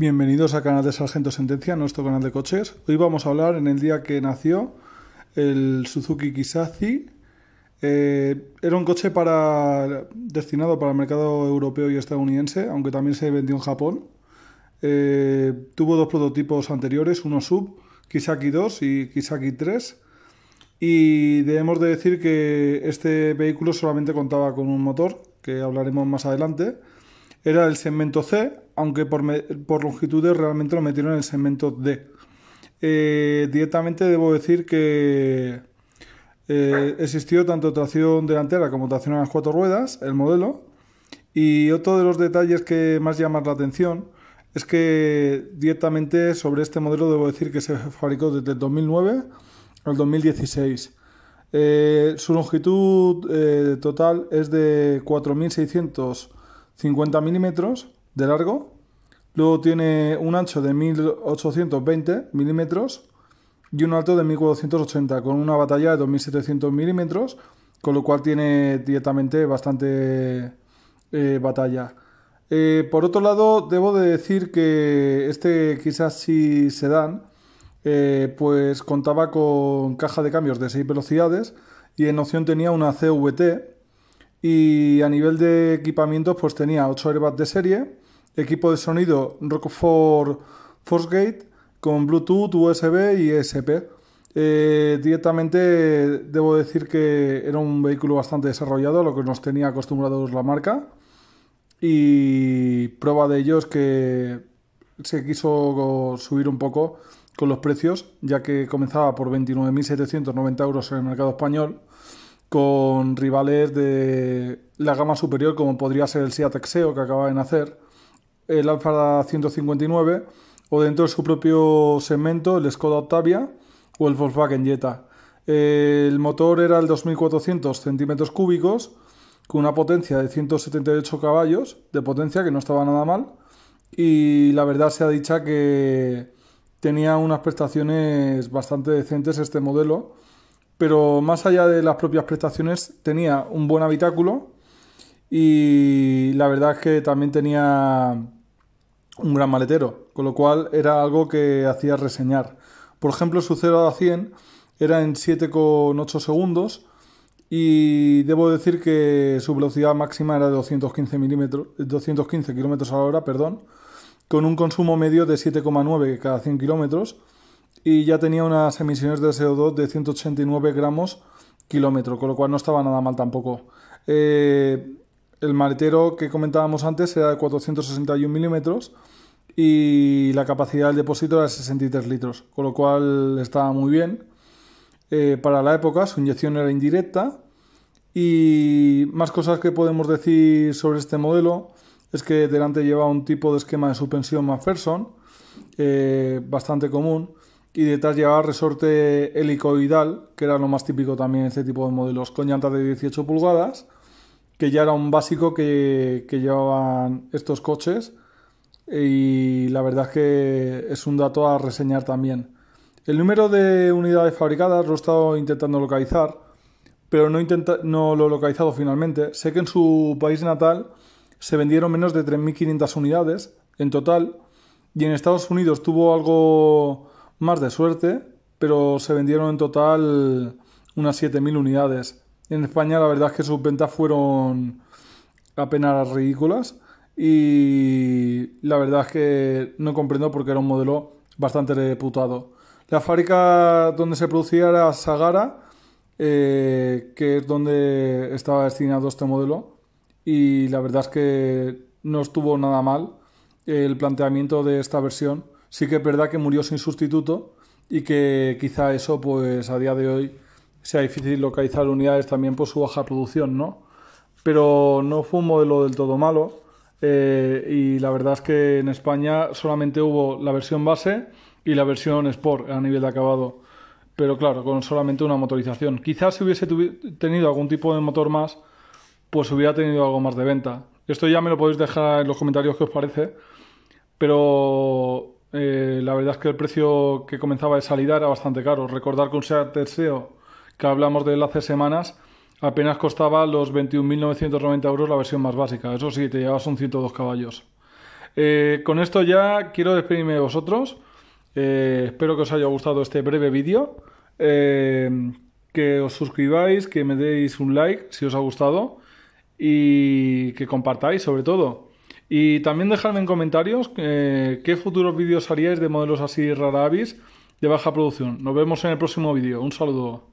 Bienvenidos a Canal de Sargento Sentencia, nuestro canal de coches. Hoy vamos a hablar en el día que nació el Suzuki Kisaki. Eh, era un coche para, destinado para el mercado europeo y estadounidense, aunque también se vendió en Japón. Eh, tuvo dos prototipos anteriores, uno sub, Kisaki 2 y Kisaki 3. Y debemos de decir que este vehículo solamente contaba con un motor, que hablaremos más adelante. Era el segmento C, aunque por, longitudes realmente lo metieron en el segmento D. Eh, directamente debo decir que eh, existió tanto tracción delantera como tracción a las cuatro ruedas, el modelo. Y otro de los detalles que más llama la atención es que directamente sobre este modelo debo decir que se fabricó desde el 2009 al 2016. Eh, su longitud total es de 4.650 milímetros de largo Luego tiene un ancho de 1820 milímetros y un alto de 1480 con una batalla de 2700 milímetros, con lo cual tiene directamente bastante eh, batalla. Eh, por otro lado, debo de decir que este quizás si se dan eh, pues contaba con caja de cambios de 6 velocidades y en opción tenía una CVT y a nivel de equipamiento pues tenía 8 airbags de serie equipo de sonido Rockford Forcegate con Bluetooth, USB y ESP. Eh, directamente debo decir que era un vehículo bastante desarrollado lo que nos tenía acostumbrados la marca y prueba de ello es que se quiso subir un poco con los precios ya que comenzaba por 29.790 euros en el mercado español con rivales de la gama superior como podría ser el Seat Exeo que acaba de nacer el Alfa 159 o dentro de su propio segmento el Skoda Octavia o el Volkswagen Jetta. El motor era el 2400 centímetros cúbicos con una potencia de 178 caballos de potencia que no estaba nada mal y la verdad se ha dicha que tenía unas prestaciones bastante decentes este modelo pero más allá de las propias prestaciones tenía un buen habitáculo y la verdad es que también tenía un gran maletero, con lo cual era algo que hacía reseñar. Por ejemplo, su 0 a 100 era en 7,8 segundos y debo decir que su velocidad máxima era de 215, km kilómetros a la hora, perdón, con un consumo medio de 7,9 cada 100 kilómetros y ya tenía unas emisiones de CO2 de 189 gramos kilómetro, con lo cual no estaba nada mal tampoco. Eh, el maletero que comentábamos antes era de 461 milímetros y la capacidad del depósito era de 63 litros, con lo cual estaba muy bien. Eh, para la época su inyección era indirecta y más cosas que podemos decir sobre este modelo es que delante lleva un tipo de esquema de suspensión MacPherson eh, bastante común y detrás lleva resorte helicoidal que era lo más típico también en este tipo de modelos con llantas de 18 pulgadas que ya era un básico que, llevaban estos coches y la verdad es que es un dato a reseñar también. El número de unidades fabricadas lo he estado intentando localizar, pero no, no lo he localizado finalmente. Sé que en su país natal se vendieron menos de 3.500 unidades en total y en Estados Unidos tuvo algo más de suerte, pero se vendieron en total unas 7.000 unidades. En España la verdad es que sus ventas fueron apenas ridículas y la verdad es que no comprendo porque era un modelo bastante reputado. La fábrica donde se producía era Sagara, eh, que es donde estaba destinado este modelo y la verdad es que no estuvo nada mal el planteamiento de esta versión. Sí que es verdad que murió sin sustituto y que quizá eso pues a día de hoy sea difícil localizar unidades también por su baja producción, ¿no? Pero no fue un modelo del todo malo eh, y la verdad es que en España solamente hubo la versión base y la versión Sport a nivel de acabado, pero claro, con solamente una motorización. Quizás si hubiese tenido algún tipo de motor más, pues hubiera tenido algo más de venta. Esto ya me lo podéis dejar en los comentarios que os parece, pero eh, la verdad es que el precio que comenzaba de salida era bastante caro. Recordar que un Seat Terseo que hablamos de él hace semanas, apenas costaba los 21.990 euros la versión más básica. Eso sí, te llevas un 102 caballos. Eh, con esto ya quiero despedirme de vosotros. Eh, espero que os haya gustado este breve vídeo. Eh, que os suscribáis, que me deis un like si os ha gustado y que compartáis sobre todo. Y también dejadme en comentarios qué futuros vídeos haríais de modelos así rara avis de baja producción. Nos vemos en el próximo vídeo. Un saludo.